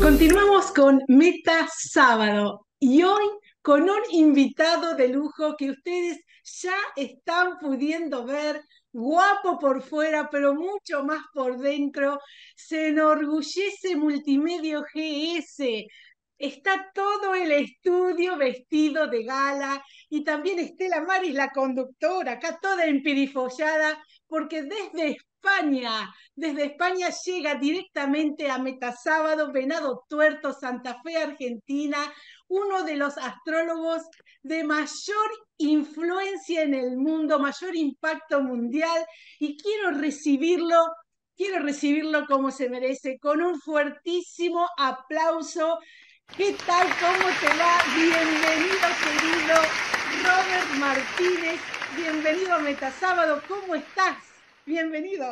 Continuamos con Meta Sábado y hoy con un invitado de lujo que ustedes ya están pudiendo ver, guapo por fuera, pero mucho más por dentro, se enorgullece Multimedio GS está todo el estudio vestido de gala y también Estela Maris, la conductora, acá toda empirifollada, porque desde España, desde España llega directamente a Metasábado, Venado Tuerto, Santa Fe, Argentina, uno de los astrólogos de mayor influencia en el mundo, mayor impacto mundial, y quiero recibirlo quiero recibirlo como se merece, con un fuertísimo aplauso ¿Qué tal? ¿Cómo te va? Bienvenido, querido Robert Martínez. Bienvenido a Metasábado. ¿Cómo estás? Bienvenido.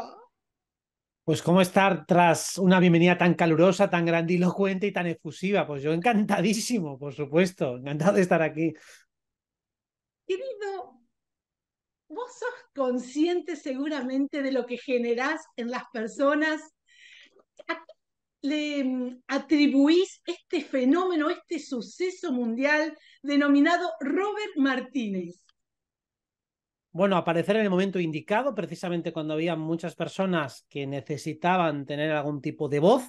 Pues cómo estar tras una bienvenida tan calurosa, tan grandilocuente y tan efusiva. Pues yo encantadísimo, por supuesto. Encantado de estar aquí. Querido, vos sos consciente seguramente de lo que generás en las personas le mm, atribuís este fenómeno, este suceso mundial denominado Robert Martínez? Bueno, aparecer en el momento indicado, precisamente cuando había muchas personas que necesitaban tener algún tipo de voz,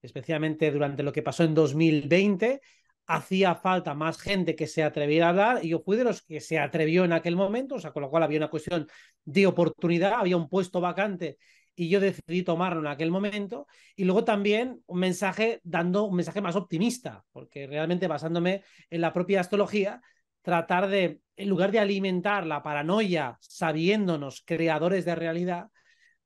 especialmente durante lo que pasó en 2020, hacía falta más gente que se atreviera a hablar y yo fui de los que se atrevió en aquel momento, o sea, con lo cual había una cuestión de oportunidad, había un puesto vacante y yo decidí tomarlo en aquel momento. Y luego también un mensaje dando un mensaje más optimista, porque realmente basándome en la propia astrología, tratar de, en lugar de alimentar la paranoia sabiéndonos creadores de realidad,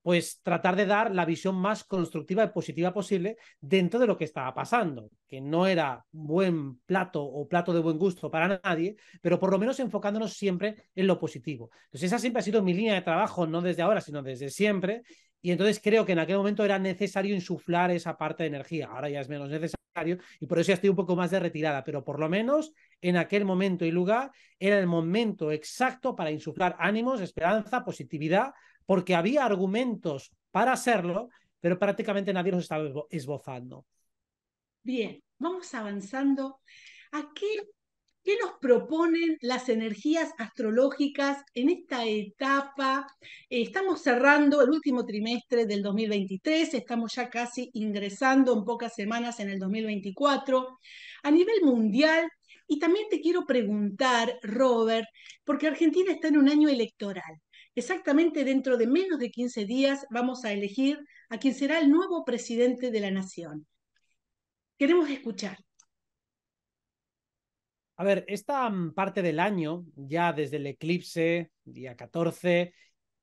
pues tratar de dar la visión más constructiva y positiva posible dentro de lo que estaba pasando, que no era buen plato o plato de buen gusto para nadie, pero por lo menos enfocándonos siempre en lo positivo. Entonces esa siempre ha sido mi línea de trabajo, no desde ahora, sino desde siempre, y entonces creo que en aquel momento era necesario insuflar esa parte de energía. Ahora ya es menos necesario y por eso ya estoy un poco más de retirada, pero por lo menos en aquel momento y lugar era el momento exacto para insuflar ánimos, esperanza, positividad, porque había argumentos para hacerlo, pero prácticamente nadie los estaba esbozando. Bien, vamos avanzando. aquí. ¿Qué nos proponen las energías astrológicas en esta etapa? estamos cerrando el último trimestre del 2023, estamos ya casi ingresando en pocas semanas en el 2024. A nivel mundial, y también te quiero preguntar, Robert, porque Argentina está en un año electoral. Exactamente dentro de menos de 15 días vamos a elegir a quien será el nuevo presidente de la nación. Queremos escuchar. A ver, esta mm, parte del año, ya desde el eclipse, día 14,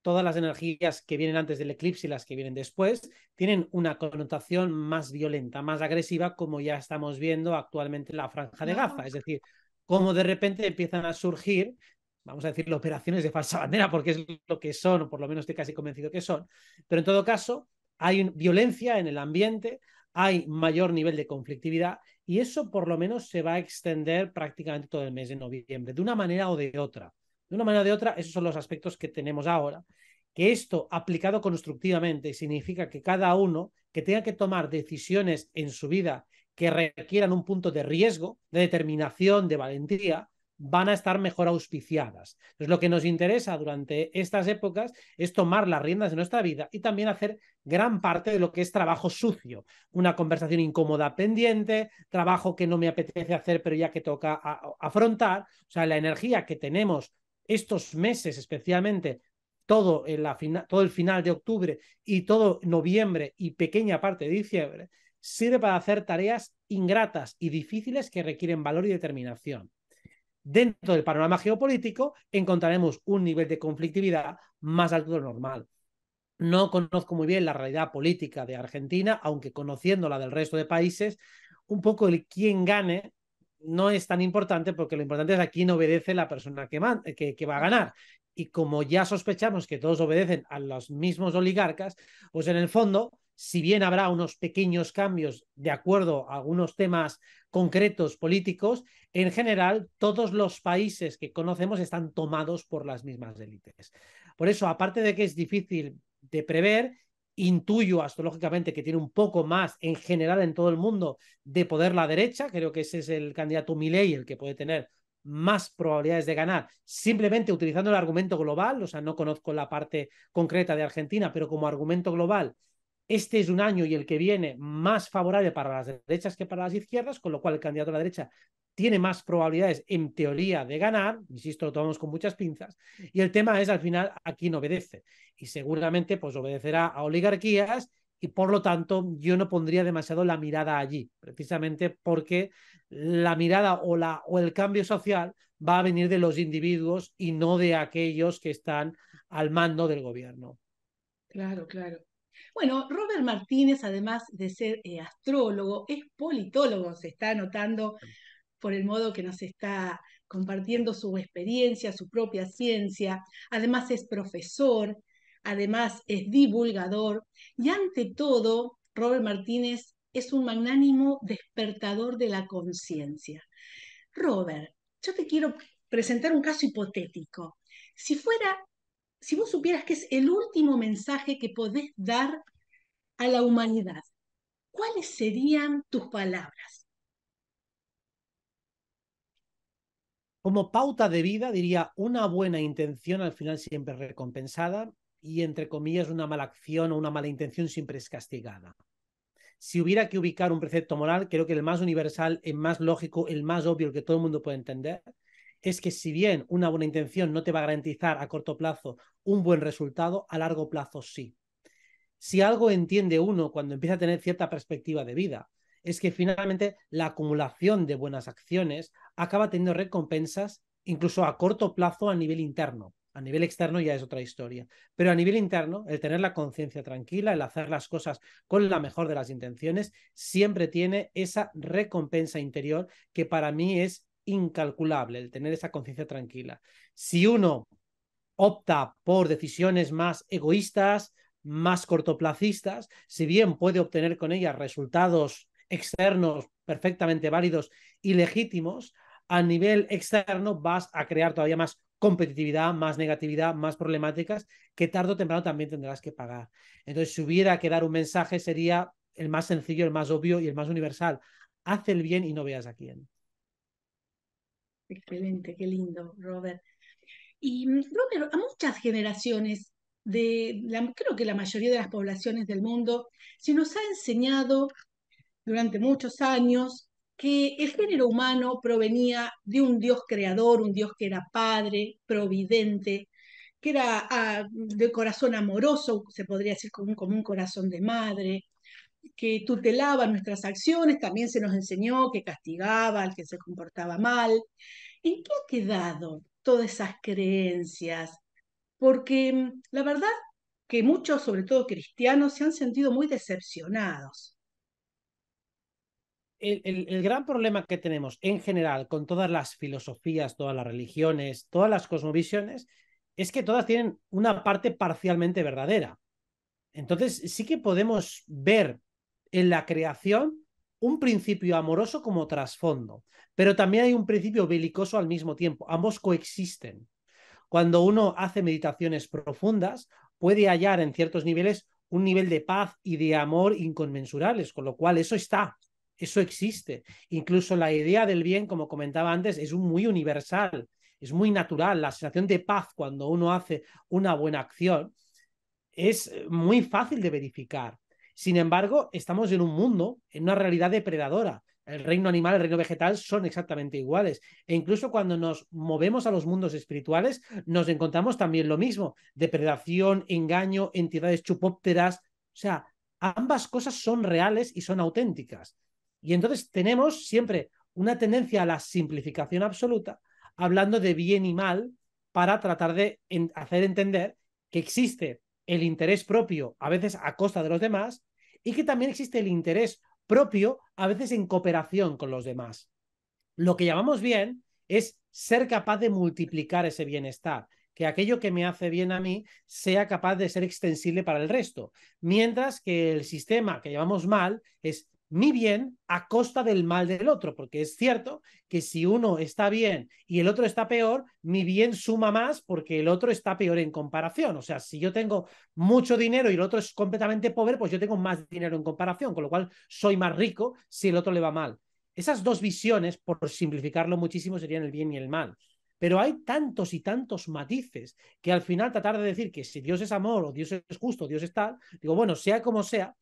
todas las energías que vienen antes del eclipse y las que vienen después, tienen una connotación más violenta, más agresiva, como ya estamos viendo actualmente en la franja de Gaza. Es decir, como de repente empiezan a surgir vamos a decirlo, operaciones de falsa bandera, porque es lo que son, o por lo menos estoy casi convencido que son. Pero en todo caso, hay violencia en el ambiente, hay mayor nivel de conflictividad y eso por lo menos se va a extender prácticamente todo el mes de noviembre, de una manera o de otra. De una manera o de otra, esos son los aspectos que tenemos ahora. Que esto aplicado constructivamente significa que cada uno que tenga que tomar decisiones en su vida que requieran un punto de riesgo, de determinación, de valentía, van a estar mejor auspiciadas. Entonces, lo que nos interesa durante estas épocas es tomar las riendas de nuestra vida y también hacer gran parte de lo que es trabajo sucio, una conversación incómoda pendiente, trabajo que no me apetece hacer, pero ya que toca afrontar, o sea, la energía que tenemos estos meses especialmente todo, todo el final de octubre y todo noviembre y pequeña parte de diciembre, sirve para hacer tareas ingratas y difíciles que requieren valor y determinación dentro del panorama geopolítico encontraremos un nivel de conflictividad más alto de lo normal. No conozco muy bien la realidad política de Argentina, aunque conociendo la del resto de países, un poco el quién gane no es tan importante porque lo importante es a quién obedece la persona que, va a ganar. Y como ya sospechamos que todos obedecen a los mismos oligarcas, pues en el fondo si bien habrá unos pequeños cambios de acuerdo a algunos temas concretos políticos, en general todos los países que conocemos están tomados por las mismas élites. Por eso, aparte de que es difícil de prever, intuyo astrológicamente que tiene un poco más en general en todo el mundo de poder la derecha, creo que ese es el candidato Milei el que puede tener más probabilidades de ganar, simplemente utilizando el argumento global, o sea, no conozco la parte concreta de Argentina, pero como argumento global, este es un año y el que viene más favorable para las derechas que para las izquierdas, con lo cual el candidato a la derecha tiene más probabilidades en teoría de ganar, insisto, lo tomamos con muchas pinzas, y el tema es al final a quién obedece. Y seguramente pues obedecerá a oligarquías y por lo tanto yo no pondría demasiado la mirada allí, precisamente porque la mirada o, la, o el cambio social va a venir de los individuos y no de aquellos que están al mando del gobierno. Claro, claro. Bueno, Robert Martínez, además de ser eh, astrólogo, es politólogo, se está notando por el modo que nos está compartiendo su experiencia, su propia ciencia. Además es profesor, además es divulgador y ante todo, Robert Martínez es un magnánimo despertador de la conciencia. Robert, yo te quiero presentar un caso hipotético. Si fuera si vos supieras que es el último mensaje que podés dar a la humanidad, ¿cuáles serían tus palabras? Como pauta de vida, diría una buena intención al final siempre recompensada y entre comillas una mala acción o una mala intención siempre es castigada. Si hubiera que ubicar un precepto moral, creo que el más universal, el más lógico, el más obvio, el que todo el mundo puede entender, es que si bien una buena intención no te va a garantizar a corto plazo un buen resultado, a largo plazo sí. Si algo entiende uno cuando empieza a tener cierta perspectiva de vida, es que finalmente la acumulación de buenas acciones acaba teniendo recompensas incluso a corto plazo a nivel interno. A nivel externo ya es otra historia. Pero a nivel interno, el tener la conciencia tranquila, el hacer las cosas con la mejor de las intenciones, siempre tiene esa recompensa interior que para mí es incalculable el tener esa conciencia tranquila. Si uno opta por decisiones más egoístas, más cortoplacistas, si bien puede obtener con ellas resultados externos perfectamente válidos y legítimos, a nivel externo vas a crear todavía más competitividad, más negatividad, más problemáticas que tarde o temprano también tendrás que pagar. Entonces, si hubiera que dar un mensaje, sería el más sencillo, el más obvio y el más universal. Haz el bien y no veas a quién. Excelente, qué lindo, Robert. Y mm, Robert, a muchas generaciones de, creo que la mayoría de las poblaciones del mundo, se nos ha enseñado durante muchos años que el género humano provenía de un Dios creador, un Dios que era padre, providente, que era ah, de corazón amoroso, se podría decir como como un corazón de madre, que tutelaba nuestras acciones, también se nos enseñó que castigaba al que se comportaba mal. ¿En qué ha quedado todas esas creencias? Porque mm, la verdad que muchos, sobre todo cristianos, se han sentido muy decepcionados. El, gran problema que tenemos en general con todas las filosofías, todas las religiones, todas las cosmovisiones, es que todas tienen una parte parcialmente verdadera. Entonces sí que podemos ver en la creación un principio amoroso como trasfondo, pero también hay un principio belicoso al mismo tiempo. Ambos coexisten. Cuando uno hace meditaciones profundas, puede hallar en ciertos niveles un nivel de paz y de amor inconmensurables, con lo cual eso está, eso existe. Incluso la idea del bien, como comentaba antes, es muy universal, es muy natural. La sensación de paz cuando uno hace una buena acción es muy fácil de verificar. Sin embargo, estamos en un mundo, en una realidad depredadora. El reino animal, el reino vegetal son exactamente iguales. E incluso cuando nos movemos a los mundos espirituales, nos encontramos también lo mismo. Depredación, engaño, entidades chupópteras. O sea, ambas cosas son reales y son auténticas. Y entonces tenemos siempre una tendencia a la simplificación absoluta, hablando de bien y mal, para tratar de hacer entender que existe el interés propio, a veces a costa de los demás, y que también existe el interés propio, a veces en cooperación con los demás. Lo que llamamos bien es ser capaz de multiplicar ese bienestar, que aquello que me hace bien a mí sea capaz de ser extensible para el resto, mientras que el sistema que llamamos mal es mi bien a costa del mal del otro, porque es cierto que si uno está bien y el otro está peor, mi bien suma más porque el otro está peor en comparación. O sea, si yo tengo mucho dinero y el otro es completamente pobre, pues yo tengo más dinero en comparación, con lo cual soy más rico si el otro le va mal. Esas dos visiones, por simplificarlo muchísimo, serían el bien y el mal. Pero hay tantos y tantos matices que al final tratar de decir que si Dios es amor o Dios es justo, Dios es tal, digo, bueno, sea como sea,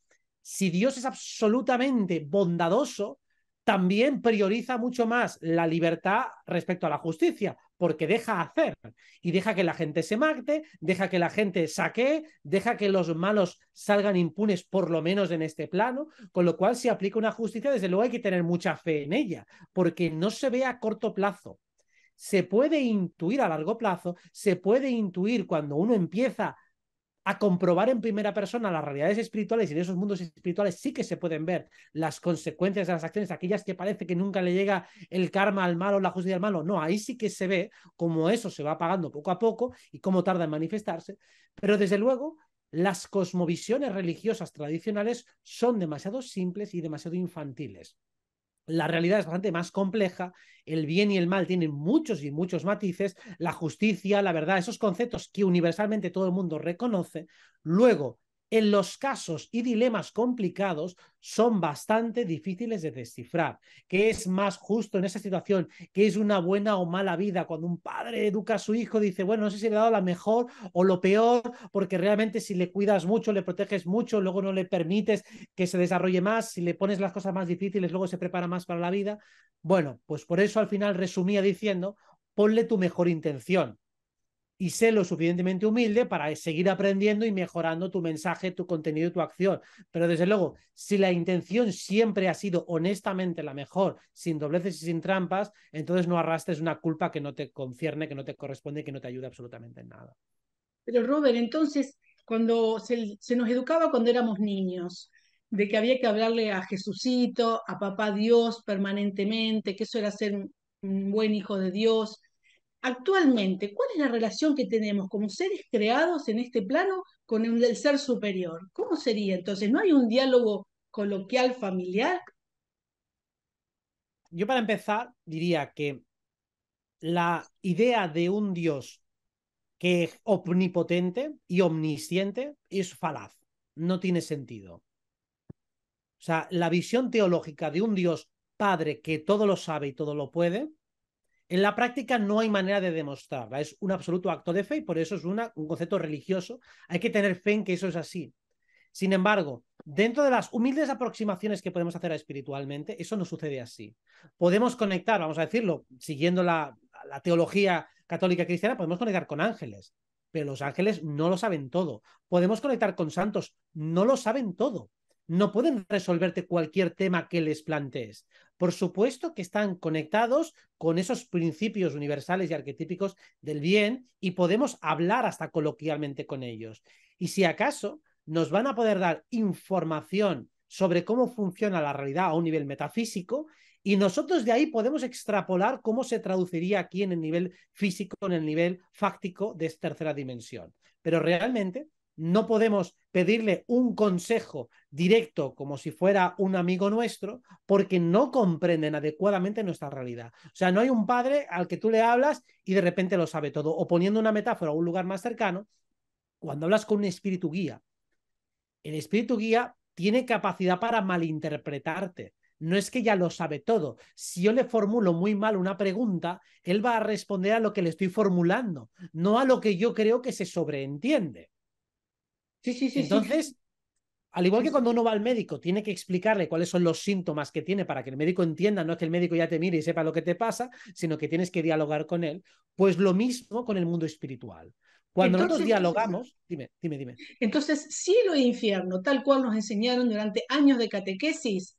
si Dios es absolutamente bondadoso, también prioriza mucho más la libertad respecto a la justicia, porque deja hacer y deja que la gente se mate, deja que la gente saque, deja que los malos salgan impunes, por lo menos en este plano, con lo cual si aplica una justicia, desde luego hay que tener mucha fe en ella, porque no se ve a corto plazo. Se puede intuir a largo plazo, se puede intuir cuando uno empieza a comprobar en primera persona las realidades espirituales y en esos mundos espirituales sí que se pueden ver las consecuencias de las acciones, aquellas que parece que nunca le llega el karma al malo, la justicia al malo, no, ahí sí que se ve cómo eso se va apagando poco a poco y cómo tarda en manifestarse, pero desde luego las cosmovisiones religiosas tradicionales son demasiado simples y demasiado infantiles. La realidad es bastante más compleja, el bien y el mal tienen muchos y muchos matices, la justicia, la verdad, esos conceptos que universalmente todo el mundo reconoce, luego en los casos y dilemas complicados son bastante difíciles de descifrar. ¿Qué es más justo en esa situación? ¿Qué es una buena o mala vida? Cuando un padre educa a su hijo, dice, bueno, no sé si le he dado la mejor o lo peor, porque realmente si le cuidas mucho, le proteges mucho, luego no le permites que se desarrolle más, si le pones las cosas más difíciles, luego se prepara más para la vida. Bueno, pues por eso al final resumía diciendo, ponle tu mejor intención y sé lo suficientemente humilde para seguir aprendiendo y mejorando tu mensaje, tu contenido, y tu acción. Pero desde luego, si la intención siempre ha sido honestamente la mejor, sin dobleces y sin trampas, entonces no arrastres una culpa que no te concierne, que no te corresponde, que no te ayuda absolutamente en nada. Pero Robert, entonces, cuando se, se nos educaba cuando éramos niños, de que había que hablarle a Jesucito, a papá Dios permanentemente, que eso era ser un buen hijo de Dios, actualmente, ¿cuál es la relación que tenemos como seres creados en este plano con el ser superior? ¿Cómo sería entonces? ¿No hay un diálogo coloquial familiar? Yo para empezar diría que la idea de un Dios que es omnipotente y omnisciente es falaz, no tiene sentido. O sea, la visión teológica de un Dios Padre que todo lo sabe y todo lo puede en la práctica no hay manera de demostrarla, es un absoluto acto de fe y por eso es un concepto religioso. Hay que tener fe en que eso es así. Sin embargo, dentro de las humildes aproximaciones que podemos hacer espiritualmente, eso no sucede así. Podemos conectar, vamos a decirlo, siguiendo la teología católica cristiana, podemos conectar con ángeles, pero los ángeles no lo saben todo. Podemos conectar con santos, no lo saben todo no pueden resolverte cualquier tema que les plantees. Por supuesto que están conectados con esos principios universales y arquetípicos del bien y podemos hablar hasta coloquialmente con ellos. Y si acaso nos van a poder dar información sobre cómo funciona la realidad a un nivel metafísico y nosotros de ahí podemos extrapolar cómo se traduciría aquí en el nivel físico, en el nivel fáctico de esta tercera dimensión. Pero realmente no podemos pedirle un consejo directo como si fuera un amigo nuestro, porque no comprenden adecuadamente nuestra realidad. O sea, no hay un padre al que tú le hablas y de repente lo sabe todo. O poniendo una metáfora a un lugar más cercano, cuando hablas con un espíritu guía, el espíritu guía tiene capacidad para malinterpretarte. No es que ya lo sabe todo. Si yo le formulo muy mal una pregunta, él va a responder a lo que le estoy formulando, no a lo que yo creo que se sobreentiende. Entonces, al igual que cuando uno va al médico, tiene que explicarle cuáles son los síntomas que tiene para que el médico entienda, no es que el médico ya te mire y sepa lo que te pasa, sino que tienes que dialogar con él. Pues lo mismo con el mundo espiritual. Cuando nosotros dialogamos, dime, dime, dime. Entonces, cielo e infierno, tal cual nos enseñaron durante años de catequesis,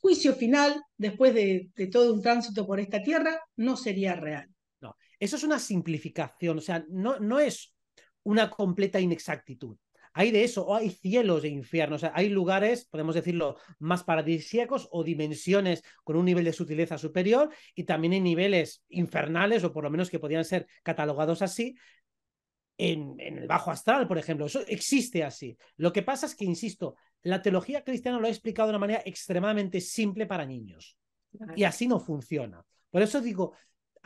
juicio final, después de, de todo un tránsito por esta tierra, no sería real. No, eso es una simplificación, o sea, no, no es una completa inexactitud hay de eso, hay cielos e infiernos, hay lugares, podemos decirlo, más paradisíacos o dimensiones con un nivel de sutileza superior y también hay niveles infernales o por lo menos que podrían ser catalogados así, en, en, el bajo astral, por ejemplo. Eso existe así. Lo que pasa es que, insisto, la teología cristiana lo ha explicado de una manera extremadamente simple para niños. Y así no funciona. Por eso digo,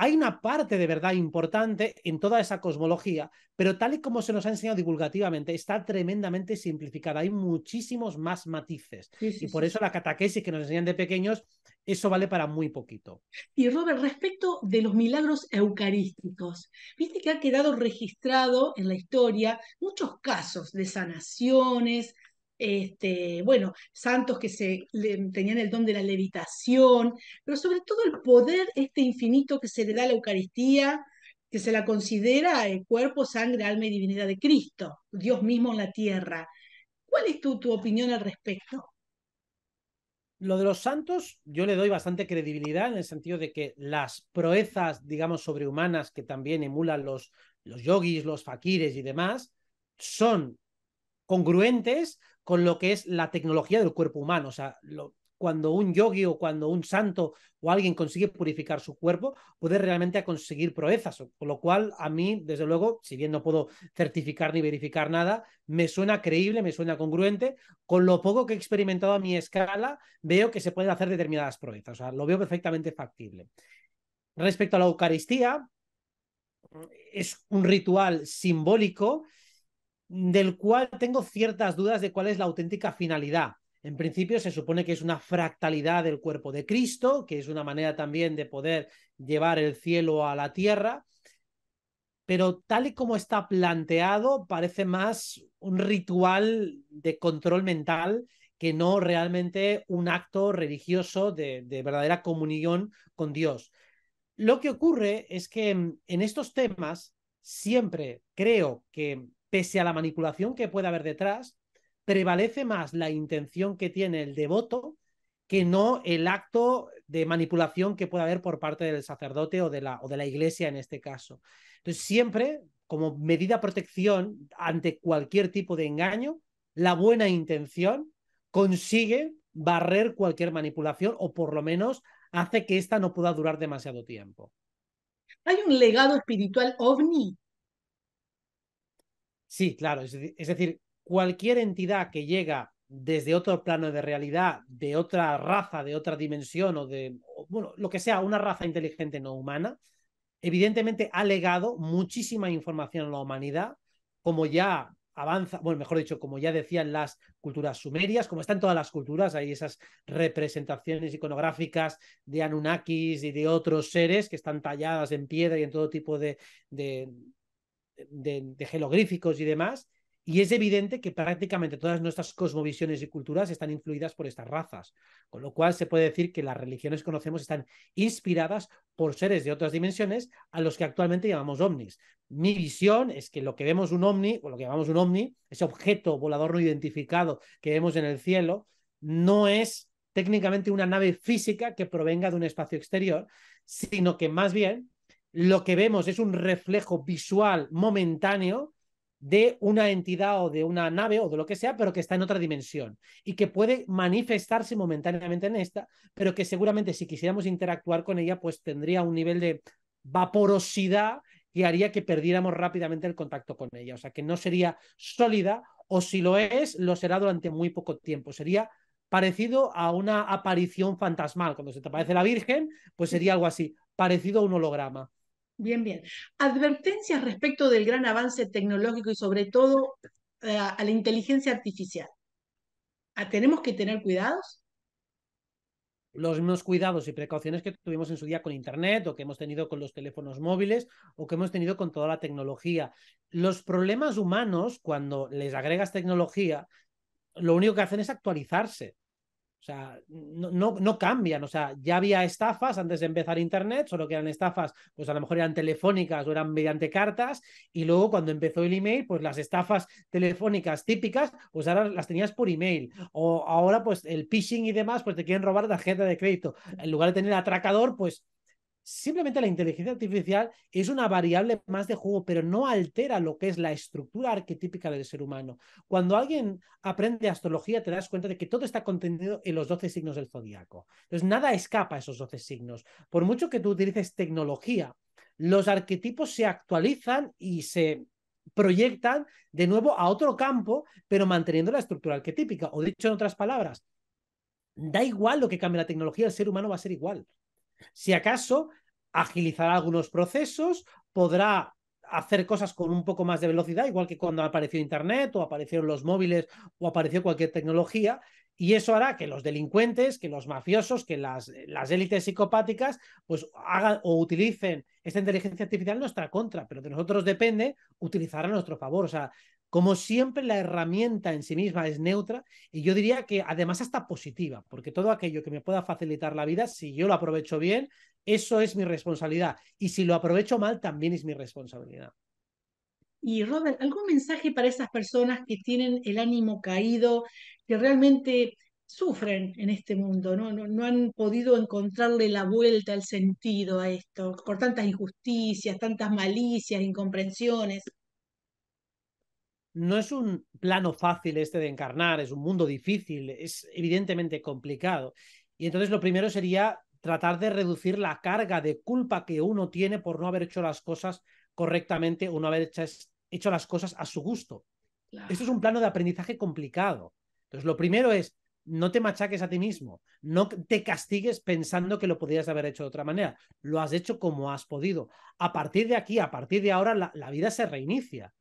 hay una parte de verdad importante en toda esa cosmología, pero tal y como se nos ha enseñado divulgativamente, está tremendamente simplificada. Hay muchísimos más matices. y por eso la cataquesis que nos enseñan de pequeños, eso vale para muy poquito. Y Robert, respecto de los milagros eucarísticos, viste que ha quedado registrado en la historia muchos casos de sanaciones, este, bueno, santos que se, tenían el don de la levitación, pero sobre todo el poder este infinito que se le da a la Eucaristía, que se la considera el eh, cuerpo, sangre, alma y divinidad de Cristo, Dios mismo en la tierra. ¿Cuál es tu, opinión al respecto? Lo de los santos, yo le doy bastante credibilidad en el sentido de que las proezas, digamos, sobrehumanas que también emulan los, los yogis, los faquires y demás, son congruentes con lo que es la tecnología del cuerpo humano. O sea, lo, cuando un yogi o cuando un santo o alguien consigue purificar su cuerpo, puede realmente conseguir proezas. Con lo cual, a mí, desde luego, si bien no puedo certificar ni verificar nada, me suena creíble, me suena congruente. Con lo poco que he experimentado a mi escala, veo que se pueden hacer determinadas proezas. O sea, lo veo perfectamente factible. Respecto a la Eucaristía, es un ritual simbólico del cual tengo ciertas dudas de cuál es la auténtica finalidad. En principio se supone que es una fractalidad del cuerpo de Cristo, que es una manera también de poder llevar el cielo a la tierra, pero tal y como está planteado parece más un ritual de control mental que no realmente un acto religioso de, verdadera comunión con Dios. Lo que ocurre es que en estos temas siempre creo que pese a la manipulación que pueda haber detrás, prevalece más la intención que tiene el devoto que no el acto de manipulación que pueda haber por parte del sacerdote o de la, o de la iglesia en este caso. Entonces, siempre, como medida protección ante cualquier tipo de engaño, la buena intención consigue barrer cualquier manipulación o por lo menos hace que esta no pueda durar demasiado tiempo. ¿Hay un legado espiritual ovni Sí, claro. Es, decir, cualquier entidad que llega desde otro plano de realidad, de otra raza, de otra dimensión o de, bueno, lo que sea, una raza inteligente no humana, evidentemente ha legado muchísima información a la humanidad, como ya avanza, bueno, mejor dicho, como ya decían las culturas sumerias, como están todas las culturas, hay esas representaciones iconográficas de Anunnakis y de otros seres que están talladas en piedra y en todo tipo de, de, de y demás, y es evidente que prácticamente todas nuestras cosmovisiones y culturas están influidas por estas razas, con lo cual se puede decir que las religiones que conocemos están inspiradas por seres de otras dimensiones a los que actualmente llamamos ovnis. Mi visión es que lo que vemos un ovni, o lo que llamamos un ovni, ese objeto volador no identificado que vemos en el cielo, no es técnicamente una nave física que provenga de un espacio exterior, sino que más bien lo que vemos es un reflejo visual momentáneo de una entidad o de una nave o de lo que sea, pero que está en otra dimensión y que puede manifestarse momentáneamente en esta, pero que seguramente si quisiéramos interactuar con ella, pues tendría un nivel de vaporosidad que haría que perdiéramos rápidamente el contacto con ella. O sea, que no sería sólida o si lo es, lo será durante muy poco tiempo. Sería parecido a una aparición fantasmal. Cuando se te aparece la Virgen, pues sería algo así, parecido a un holograma. Bien, bien. Advertencias respecto del gran avance tecnológico y sobre todo eh, a la inteligencia artificial. Ah, ¿Tenemos que tener cuidados? Los mismos cuidados y precauciones que tuvimos en su día con Internet o que hemos tenido con los teléfonos móviles o que hemos tenido con toda la tecnología. Los problemas humanos, cuando les agregas tecnología, lo único que hacen es actualizarse. O sea, no, no, no, cambian. O sea, ya había estafas antes de empezar Internet, solo que eran estafas, pues a lo mejor eran telefónicas o eran mediante cartas. Y luego cuando empezó el email, pues las estafas telefónicas típicas, pues ahora las tenías por email. O ahora, pues el phishing y demás, pues te quieren robar tarjeta de crédito. En lugar de tener atracador, pues Simplemente la inteligencia artificial es una variable más de juego, pero no altera lo que es la estructura arquetípica del ser humano. Cuando alguien aprende astrología, te das cuenta de que todo está contenido en los 12 signos del zodiaco. Entonces, nada escapa a esos 12 signos. Por mucho que tú utilices tecnología, los arquetipos se actualizan y se proyectan de nuevo a otro campo, pero manteniendo la estructura arquetípica. O dicho en otras palabras, da igual lo que cambie la tecnología, el ser humano va a ser igual. Si acaso, agilizará algunos procesos, podrá hacer cosas con un poco más de velocidad, igual que cuando apareció Internet o aparecieron los móviles o apareció cualquier tecnología, y eso hará que los delincuentes, que los mafiosos, que las, las élites psicopáticas, pues hagan o utilicen esta inteligencia artificial en nuestra contra, pero de nosotros depende utilizar a nuestro favor. O sea, como siempre, la herramienta en sí misma es neutra y yo diría que además hasta positiva, porque todo aquello que me pueda facilitar la vida, si yo lo aprovecho bien, eso es mi responsabilidad. Y si lo aprovecho mal, también es mi responsabilidad. Y Robert, ¿algún mensaje para esas personas que tienen el ánimo caído, que realmente sufren en este mundo, ¿no? No, no han podido encontrarle la vuelta, el sentido a esto, por tantas injusticias, tantas malicias, incomprensiones? no es un plano fácil este de encarnar, es un mundo difícil, es evidentemente complicado. Y entonces lo primero sería tratar de reducir la carga de culpa que uno tiene por no haber hecho las cosas correctamente o no haber hecho, las cosas a su gusto. Esto es un plano de aprendizaje complicado. Entonces, lo primero es, no te machaques a ti mismo, no te castigues pensando que lo podrías haber hecho de otra manera, lo has hecho como has podido. A partir de aquí, a partir de ahora, la vida se reinicia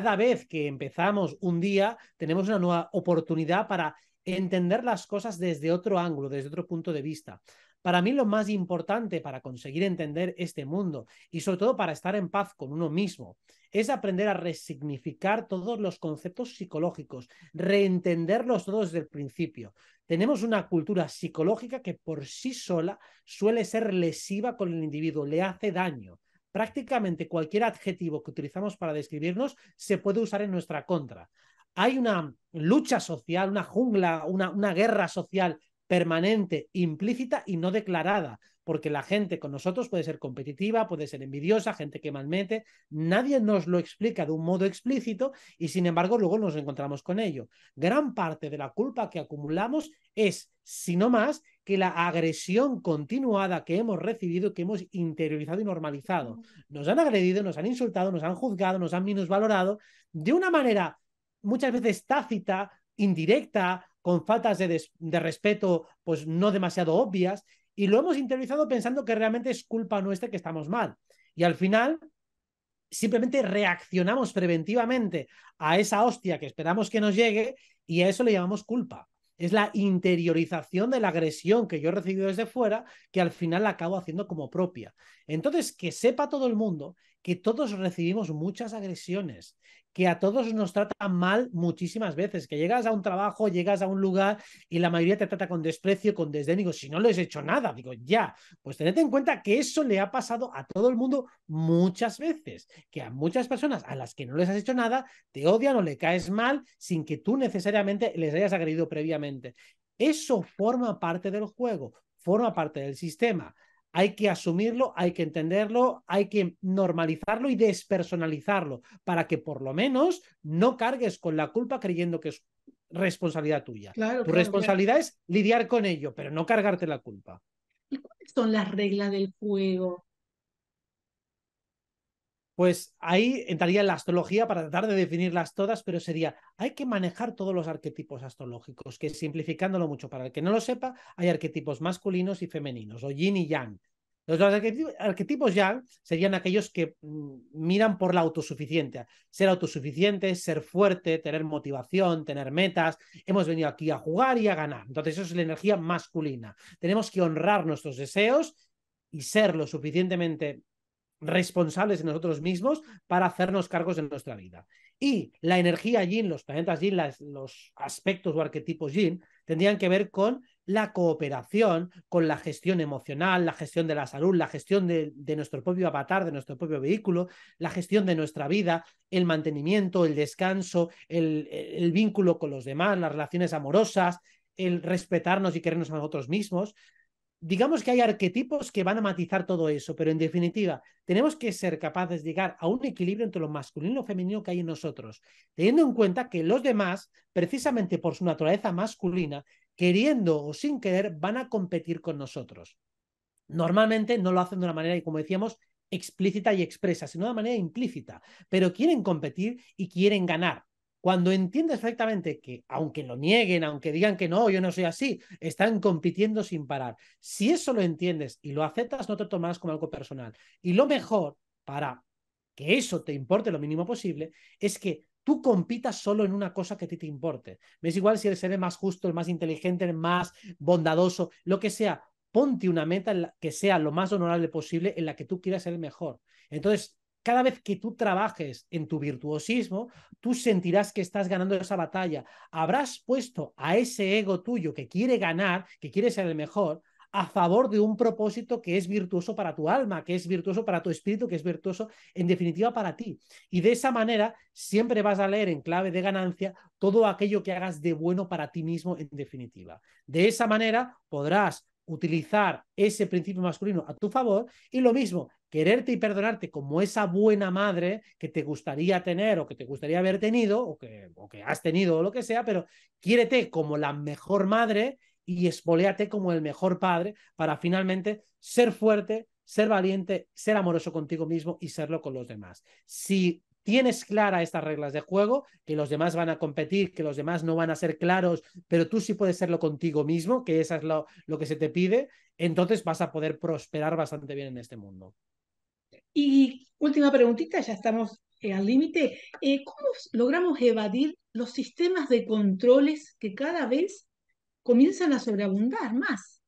cada vez que empezamos un día, tenemos una nueva oportunidad para entender las cosas desde otro ángulo, desde otro punto de vista. Para mí lo más importante para conseguir entender este mundo y sobre todo para estar en paz con uno mismo es aprender a resignificar todos los conceptos psicológicos, reentenderlos todos desde el principio. Tenemos una cultura psicológica que por sí sola suele ser lesiva con el individuo, le hace daño prácticamente cualquier adjetivo que utilizamos para describirnos se puede usar en nuestra contra. Hay una lucha social, una jungla, una, guerra social permanente, implícita y no declarada, porque la gente con nosotros puede ser competitiva, puede ser envidiosa, gente que malmete, nadie nos lo explica de un modo explícito y sin embargo luego nos encontramos con ello. Gran parte de la culpa que acumulamos es, si no más, que la agresión continuada que hemos recibido, que hemos interiorizado y normalizado. Nos han agredido, nos han insultado, nos han juzgado, nos han minusvalorado de una manera muchas veces tácita, indirecta, con faltas de, de respeto, pues no demasiado obvias, y lo hemos interiorizado pensando que realmente es culpa nuestra que estamos mal. Y al final, simplemente reaccionamos preventivamente a esa hostia que esperamos que nos llegue y a eso le llamamos culpa es la interiorización de la agresión que yo he recibido desde fuera, que al final la acabo haciendo como propia. Entonces, que sepa todo el mundo que todos recibimos muchas agresiones, que a todos nos tratan mal muchísimas veces, que llegas a un trabajo, llegas a un lugar y la mayoría te trata con desprecio, con desdén, digo, si no les he hecho nada, digo, ya, pues tened en cuenta que eso le ha pasado a todo el mundo muchas veces, que a muchas personas a las que no les has hecho nada, te odian o le caes mal sin que tú necesariamente les hayas agredido previamente. Eso forma parte del juego, forma parte del sistema. Hay que asumirlo, hay que entenderlo, hay que normalizarlo y despersonalizarlo para que por lo menos no cargues con la culpa creyendo que es responsabilidad tuya. tu responsabilidad es lidiar con ello, pero no cargarte la culpa. cuáles son las reglas del juego? Pues ahí entraría en la astrología para tratar de definirlas todas, pero sería, hay que manejar todos los arquetipos astrológicos, que simplificándolo mucho, para el que no lo sepa, hay arquetipos masculinos y femeninos, o yin y yang. Los, arquetipos yang serían aquellos que mm, miran por la autosuficiencia. Ser autosuficiente, ser fuerte, tener motivación, tener metas. Hemos venido aquí a jugar y a ganar. Entonces eso es la energía masculina. Tenemos que honrar nuestros deseos y ser lo suficientemente responsables de nosotros mismos para hacernos cargos de nuestra vida. Y la energía yin, los planetas yin, los aspectos o arquetipos yin, tendrían que ver con la cooperación, con la gestión emocional, la gestión de la salud, la gestión de, nuestro propio avatar, de nuestro propio vehículo, la gestión de nuestra vida, el mantenimiento, el descanso, el vínculo con los demás, las relaciones amorosas, el respetarnos y querernos a nosotros mismos digamos que hay arquetipos que van a matizar todo eso, pero en definitiva, tenemos que ser capaces de llegar a un equilibrio entre lo masculino y lo femenino que hay en nosotros, teniendo en cuenta que los demás, precisamente por su naturaleza masculina, queriendo o sin querer, van a competir con nosotros. Normalmente no lo hacen de una manera, como decíamos, explícita y expresa, sino de una manera implícita, pero quieren competir y quieren ganar. Cuando entiendes perfectamente que, aunque lo nieguen, aunque digan que no, yo no soy así, están compitiendo sin parar. Si eso lo entiendes y lo aceptas, no te tomas como algo personal. Y lo mejor para que eso te importe lo mínimo posible es que tú compitas solo en una cosa que a ti te importe. Me es igual si eres el más justo, el más inteligente, el más bondadoso, lo que sea. Ponte una meta que sea lo más honorable posible, en la que tú quieras ser el mejor. Entonces, cada vez que tú trabajes en tu virtuosismo, tú sentirás que estás ganando esa batalla. Habrás puesto a ese ego tuyo que quiere ganar, que quiere ser el mejor, a favor de un propósito que es virtuoso para tu alma, que es virtuoso para tu espíritu, que es virtuoso en definitiva para ti. Y de esa manera siempre vas a leer en clave de ganancia todo aquello que hagas de bueno para ti mismo en definitiva. De esa manera podrás utilizar ese principio masculino a tu favor y lo mismo, quererte y perdonarte como esa buena madre que te gustaría tener o que te gustaría haber tenido o que, que has tenido o lo que sea, pero quiérete como la mejor madre y espoleate como el mejor padre para finalmente ser fuerte, ser valiente, ser amoroso contigo mismo y serlo con los demás. Si tienes clara estas reglas de juego, que los demás van a competir, que los demás no van a ser claros, pero tú sí puedes serlo contigo mismo, que eso es lo, lo que se te pide, entonces vas a poder prosperar bastante bien en este mundo. Y última preguntita, ya estamos eh, al límite. Eh, ¿Cómo logramos evadir los sistemas de controles que cada vez comienzan a sobreabundar más?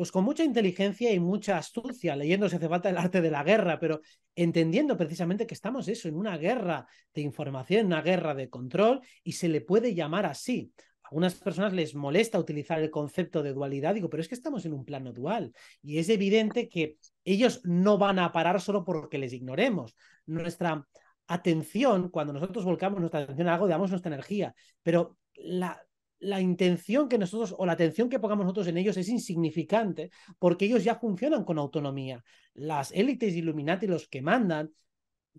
pues con mucha inteligencia y mucha astucia, leyendo hace falta el arte de la guerra, pero entendiendo precisamente que estamos eso, en una guerra de información, una guerra de control, y se le puede llamar así. A algunas personas les molesta utilizar el concepto de dualidad, digo, pero es que estamos en un plano dual, y es evidente que ellos no van a parar solo porque les ignoremos. Nuestra atención, cuando nosotros volcamos nuestra atención a algo, damos nuestra energía, pero la, la intención que nosotros o la atención que pongamos nosotros en ellos es insignificante porque ellos ya funcionan con autonomía. Las élites Illuminati, los que mandan,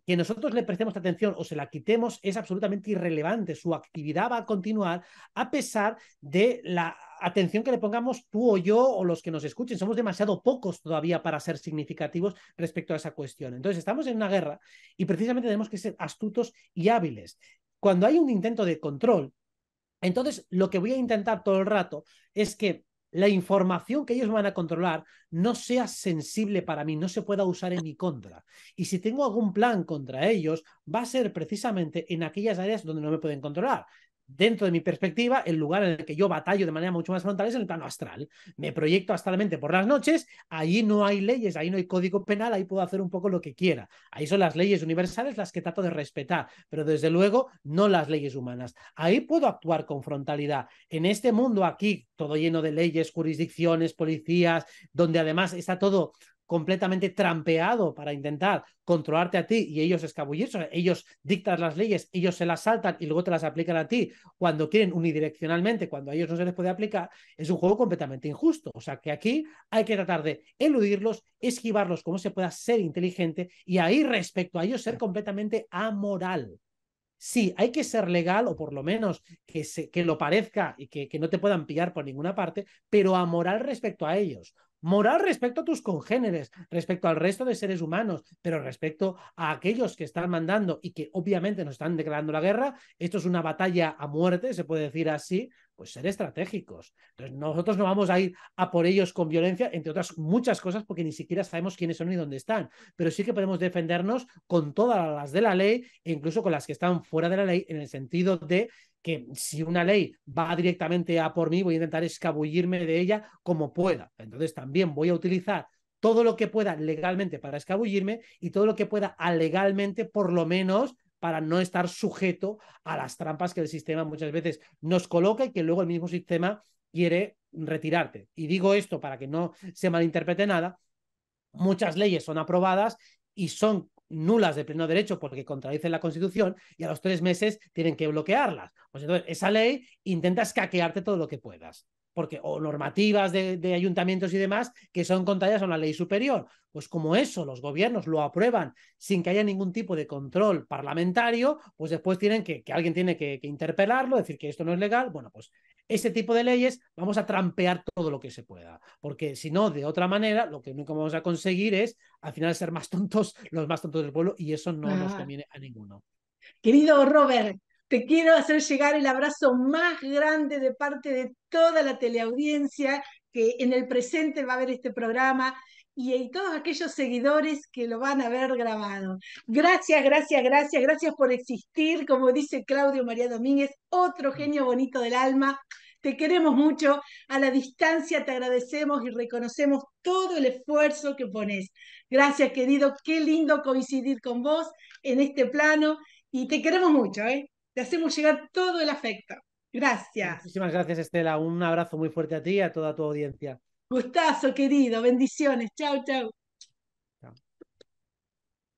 que nosotros le prestemos atención o se la quitemos es absolutamente irrelevante. Su actividad va a continuar a pesar de la atención que le pongamos tú o yo o los que nos escuchen. Somos demasiado pocos todavía para ser significativos respecto a esa cuestión. Entonces, estamos en una guerra y precisamente tenemos que ser astutos y hábiles. Cuando hay un intento de control, entonces, lo que voy a intentar todo el rato es que la información que ellos van a controlar no sea sensible para mí, no se pueda usar en mi contra. Y si tengo algún plan contra ellos, va a ser precisamente en aquellas áreas donde no me pueden controlar dentro de mi perspectiva, el lugar en el que yo batallo de manera mucho más frontal es en el plano astral. Me proyecto astralmente por las noches, ahí no hay leyes, ahí no hay código penal, ahí puedo hacer un poco lo que quiera. Ahí son las leyes universales las que trato de respetar, pero desde luego no las leyes humanas. Ahí puedo actuar con frontalidad. En este mundo aquí, todo lleno de leyes, jurisdicciones, policías, donde además está todo completamente trampeado para intentar controlarte a ti y ellos escabullirse. Ellos dictan las leyes, ellos se las saltan y luego te las aplican a ti cuando quieren unidireccionalmente, cuando a ellos no se les puede aplicar, es un juego completamente injusto. O sea que aquí hay que tratar de eludirlos, esquivarlos como se pueda, ser inteligente y ahí respecto a ellos ser completamente amoral sí, hay que ser legal o por lo menos que, se, que lo parezca y que, que, no te puedan pillar por ninguna parte, pero amoral respecto a ellos. Moral respecto a tus congéneres, respecto al resto de seres humanos, pero respecto a aquellos que están mandando y que obviamente nos están declarando la guerra. Esto es una batalla a muerte, se puede decir así, pues ser estratégicos. Entonces, nosotros no vamos a ir a por ellos con violencia, entre otras muchas cosas, porque ni siquiera sabemos quiénes son ni dónde están, pero sí que podemos defendernos con todas las de la ley e incluso con las que están fuera de la ley, en el sentido de que si una ley va directamente a por mí, voy a intentar escabullirme de ella como pueda. Entonces, también voy a utilizar todo lo que pueda legalmente para escabullirme y todo lo que pueda legalmente por lo menos, para no estar sujeto a las trampas que el sistema muchas veces nos coloca y que luego el mismo sistema quiere retirarte. Y digo esto para que no se malinterprete nada. Muchas leyes son aprobadas y son nulas de pleno derecho porque contradicen la Constitución y a los tres meses tienen que bloquearlas. Pues entonces, esa ley intenta escaquearte todo lo que puedas porque, o normativas de, ayuntamientos y demás que son contrarias a una ley superior. Pues como eso, los gobiernos lo aprueban sin que haya ningún tipo de control parlamentario, pues después tienen que, que alguien tiene que, interpelarlo, decir que esto no es legal. Bueno, pues ese tipo de leyes vamos a trampear todo lo que se pueda, porque si no, de otra manera, lo que nunca vamos a conseguir es al final ser más tontos, los más tontos del pueblo, y eso no nos ah. conviene a ninguno. Querido Robert, te quiero hacer llegar el abrazo más grande de parte de toda la teleaudiencia que en el presente va a ver este programa y, todos aquellos seguidores que lo van a ver grabado. Gracias, gracias, gracias, gracias por existir, como dice Claudio María Domínguez, otro genio bonito del alma. Te queremos mucho, a la distancia te agradecemos y reconocemos todo el esfuerzo que pones. Gracias, querido, qué lindo coincidir con vos en este plano y te queremos mucho, ¿eh? Te hacemos llegar todo el afecto. Gracias. Muchísimas gracias, Estela. Un abrazo muy fuerte a ti y a toda tu audiencia. Gustazo, querido. Bendiciones. Chau, chau.